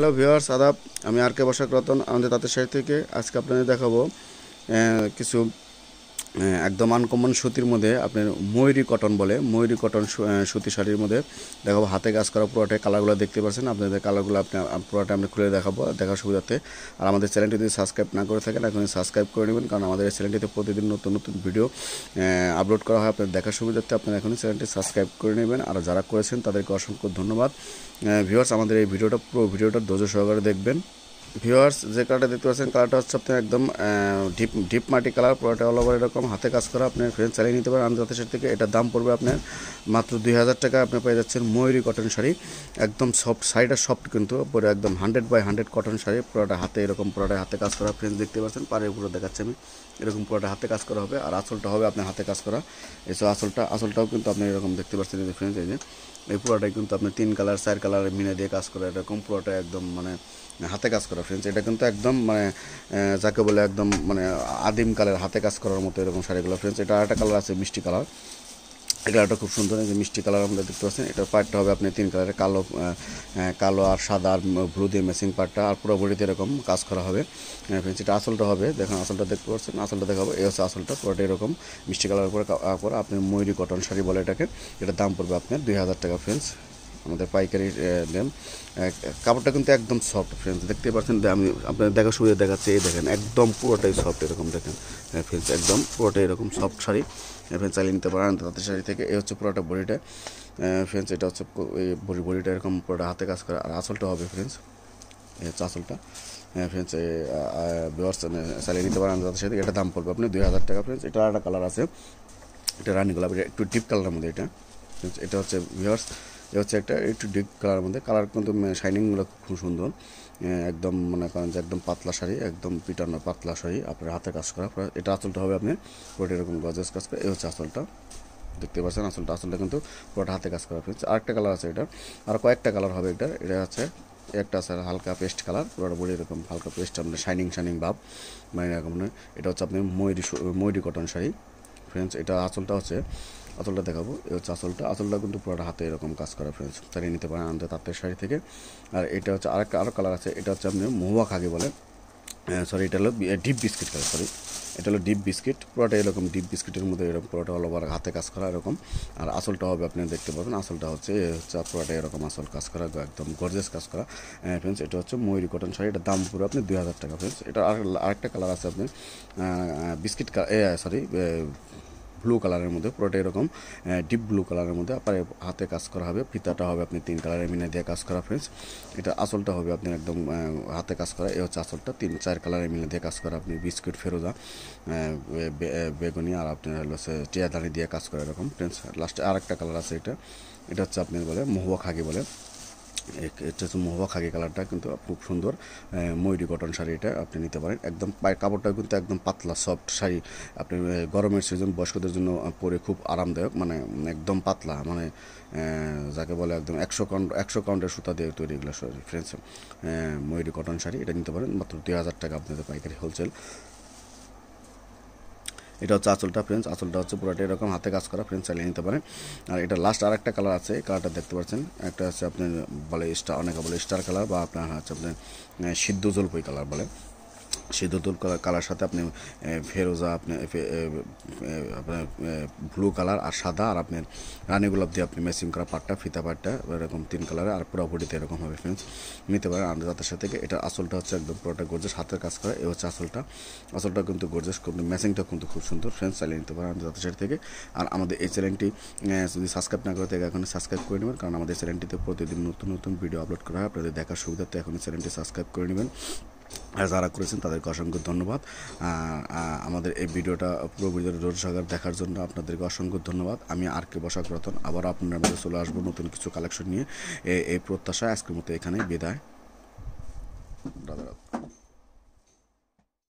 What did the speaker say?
hello viewers আদাব আমি আর কে বসাক রতন আমাদের তাঁতের শাড়ি থেকে আজকে আপনাদের দেখাবো কিছু একদম আনকমন সুতির মধ্যে আপনার ময়ূরী কটন বলে ময়ূরী কটন সুতি শাড়ির মধ্যে দেখাবো হাতে কাজ করা পুরোটাই কালারগুলো দেখতে পাচ্ছেন আপনাদের কালারগুলো আপনি পুরোটা আমি খুলে দেখাবো দেখার সুবিধার্থে আর আমাদের চ্যানেলটি যদি সাবস্ক্রাইব না করে থাকেন এখন সাবস্ক্রাইব করে নেবেন কারণ আমাদের চ্যানেলটিতে প্রতিদিন নতুন নতুন ভিডিও আপলোড করা হয় আপনার দেখার সুবিধার্থে আপনি এখন চ্যানেলটি সাবস্ক্রাইব করে নেবেন আর যারা করেছেন তাদেরকে অসংখ্য ধন্যবাদ ভিউয়ার্স আমাদের এই ভিডিওটা পুরো ভিডিওটা ধৈর্য সহকারে দেখবেন ভিওয়ার্স যে কালারটা দেখতে পাচ্ছেন কালারটা হচ্ছে আপনি একদম ডিপ ডিপ মাটি কালার পুরোটা অল ওভার এরকম হাতে কাজ করা আপনার ফ্রেন্ড চালিয়ে নিতে পারেন আন্তর্জাতিক শাড়ি থেকে এটার দাম পড়বে আপনার মাত্র দুই হাজার টাকা আপনি পেয়ে যাচ্ছেন ময়ূরী কটন শাড়ি একদম সফট শাড়িটা সফট কিন্তু পুরো একদম hundred by hundred cotton sari পুরোটা হাতে এরকম পুরোটা হাতে কাজ করা ফ্রেন্ড দেখতে পাচ্ছেন পারে উপরে দেখাচ্ছি আমি এরকম পুরোটা হাতে কাজ করা হবে আর আসলটা হবে আপনার হাতে কাজ করা এসব আসলটা আসলটাও কিন্তু আপনি এরকম দেখতে পাচ্ছেন এই ফ্রেন্ড এই যে এই পুরোটাই কিন্তু আপনি তিন কালার চার কালার মিনে দিয়ে কাজ করা এরকম পুরোটা একদম মানে হাতে কাজ করা করা এটা কিন্তু একদম মানে যাকে বলে একদম মানে আদিমকালের হাতে কাজ করার মতো এরকম শাড়িগুলো ফ্রেন্স এটা একটা কালার আছে মিষ্টি কালার কালারটা খুব সুন্দর যে মিষ্টি কালার আমরা দেখতে পাচ্ছেন এটার পার্টটা হবে আপনি তিন কালারের কালো কালো আর সাদা আর ব্লু দিয়ে মেসিং পার্টটা আর পুরো বডিতে এরকম কাজ করা হবে ফ্রেন্স এটা আসলটা হবে দেখুন আসলটা দেখতে পাচ্ছেন আসলটা দেখাবো এই হচ্ছে আসলটা পুরোটা এরকম মিষ্টি কালার করে আপনি ময়ূরী কটন শাড়ি বলে এটাকে এটার দাম পড়বে আপনার দুই হাজার টাকা ফ্রেন্স আমাদের পাইকারি দেন কাপড়টা কিন্তু একদম সফট ফ্রেন্ডস দেখতে পাচ্ছেন আমি আপনার দেখা শুয়ে দেখাচ্ছি এই দেখেন একদম পুরোটাই সফট এরকম দেখেন ফ্রেন্ডস একদম পুরোটাই এরকম সফট শাড়ি ফ্রেন্ডস চালিয়ে নিতে পারেন তাঁতের শাড়ি থেকে এই হচ্ছে পুরোটা বডিটা ফ্রেন্ডস এটা হচ্ছে এই বডি বডিটা এরকম পুরোটা হাতে কাজ করে আর আসলটা হবে ফ্রেন্ডস এই হচ্ছে আসলটা ফ্রেন্ডস ভিওয়ার্স চালিয়ে নিতে পারেন তাদের সাথে এটা দাম পড়বে আপনি দুই হাজার টাকা ফ্রেন্ডস এটা একটা কালার আছে এটা রানি গোলাপ এটা একটু ডিপ কালারের মধ্যে এটা এটা হচ্ছে ভিওয়ার্স এ হচ্ছে একটা একটু ডিপ কালার মধ্যে কালার কিন্তু শাইনিংগুলো খুব সুন্দর একদম মনে করেন যে একদম পাতলা শাড়ি একদম পিটানো পাতলা শাড়ি আপনার হাতে কাজ করা এটা আসলটা হবে আপনি পুরোটা এরকম গজেস কাজ করে এ হচ্ছে আসলটা দেখতে পাচ্ছেন আসলটা আসলটা কিন্তু পুরোটা হাতে কাজ করা হয়েছে আরেকটা কালার আছে এটা আর কয়েকটা কালার হবে এটা এটা আছে একটা আছে হালকা পেস্ট কালার পুরোটা বলি এরকম হালকা পেস্ট আপনার শাইনিং শাইনিং ভাব মানে এরকম এটা হচ্ছে আপনি ময়ূরি ময়ূরি কটন শাড়ি ফ্রেন্ডস এটা আসলটা হচ্ছে আঁচলটা দেখাবো এই হচ্ছে আঁচলটা আঁচলটা কিন্তু পুরোটা হাতে এরকম কাজ করা ফ্রেন্ডস তারিয়ে নিতে পারেন আনতে তাঁতের শাড়ি থেকে আর এটা হচ্ছে আর আরও কালার আছে এটা হচ্ছে আপনি মহুয়া খাগে বলে সরি এটা হলো ডিপ বিস্কিট কালার সরি এটা হলো ডিপ বিস্কিট পুরোটা এরকম ডিপ বিস্কিটের মধ্যে এরকম পুরোটা অল ওভার হাতে কাজ করা এরকম আর আসলটা হবে আপনি দেখতে পাবেন আসলটা হচ্ছে হচ্ছে পুরোটা এরকম আসল কাজ করা একদম গর্জেস কাজ করা ফ্রেন্ডস এটা হচ্ছে ময়ূরী কটন শাড়ি এটা দাম পুরো আপনি দুই হাজার টাকা ফ্রেন্ডস এটা আর আরেকটা কালার আছে আপনি বিস্কিট সরি ব্লু কালারের মধ্যে পুরোটা এরকম ডিপ ব্লু কালারের মধ্যে আপনার হাতে কাজ করা হবে ফিতাটা হবে আপনি তিন কালারের মিনে দিয়ে কাজ করা ফ্রেন্ডস এটা আসলটা হবে আপনার একদম হাতে কাজ করা এ হচ্ছে আসলটা তিন চার কালারের মিলে দিয়ে কাজ করা আপনি বিস্কুট ফেরোদা বেগুনি আর আপনার হলো টিয়াদানি দিয়ে কাজ করা এরকম ফ্রেন্ডস লাস্টে আর একটা কালার আছে এটা এটা হচ্ছে আপনি বলে মহুয়া খাগি বলে এটা হচ্ছে মহুয়া খাগি কালারটা কিন্তু খুব সুন্দর ময়ূরি কটন শাড়ি এটা আপনি নিতে পারেন একদম পায়ের কাপড়টা কিন্তু একদম পাতলা সফট শাড়ি আপনি গরমের সিজন বয়স্কদের জন্য পরে খুব আরামদায়ক মানে একদম পাতলা মানে যাকে বলে একদম একশো কাউন্ট একশো কাউন্টের সুতা দিয়ে তৈরি এগুলো শাড়ি ফ্রেন্ডস ময়ূরি কটন শাড়ি এটা নিতে পারেন মাত্র দুই হাজার টাকা আপনাদের পাইকারি হোলসেল এটা হচ্ছে আঁচলটা ফ্রেন্স আঁচলটা হচ্ছে পুরোটা এরকম হাতে কাজ করা ফ্রেন্স চালিয়ে নিতে পারেন আর এটা লাস্ট আর একটা কালার আছে কালারটা দেখতে পাচ্ছেন একটা হচ্ছে আপনার বলে স্টার অনেকে বলে স্টার কালার বা আপনার হচ্ছে আপনার সিদ্ধ জলপাই কালার বলে দুল কালার সাথে আপনি ফেরোজা আপনি আপনার ব্লু কালার আর সাদা আর আপনার রানী গোলাপ দিয়ে আপনি ম্যাচিং করা পাটটা ফিতা পাটটা এরকম তিন কালারে আর পুরাপুরিতে এরকম হবে ফ্রেন্ডস নিতে পারেন আর তাদের সাথে এটা আসলটা হচ্ছে একদম পুরোটা গর্জেস হাতের কাজ করা এ হচ্ছে আসলটা আসলটা কিন্তু গর্জেস কিন্তু ম্যাচিংটা কিন্তু খুব সুন্দর ফ্রেন্ডস চালিয়ে নিতে পারেন তাদের সাথে থেকে আর আমাদের এই চ্যানেলটি যদি সাবস্ক্রাইব না করে থাকে এখন সাবস্ক্রাইব করে নেবেন কারণ আমাদের চ্যানেলটিতে প্রতিদিন নতুন নতুন ভিডিও আপলোড করা হয় আপনাদের দেখার তো এখন চ্যানেলটি সাবস্ক্রাইব করে নেবেন হ্যাঁ, যারা করেছেন তাদেরকে অসংখ্য ধন্যবাদ আমাদের এই ভিডিওটা পুরো ভিডিওটা রোজ সাগর দেখার জন্য আপনাদেরকে অসংখ্য ধন্যবাদ আমি আর কে বসাক রতন আবার আপনার মধ্যে চলে আসবো নতুন কিছু কালেকশন নিয়ে এই প্রত্যাশা আজকের মতো এখানে বিদায়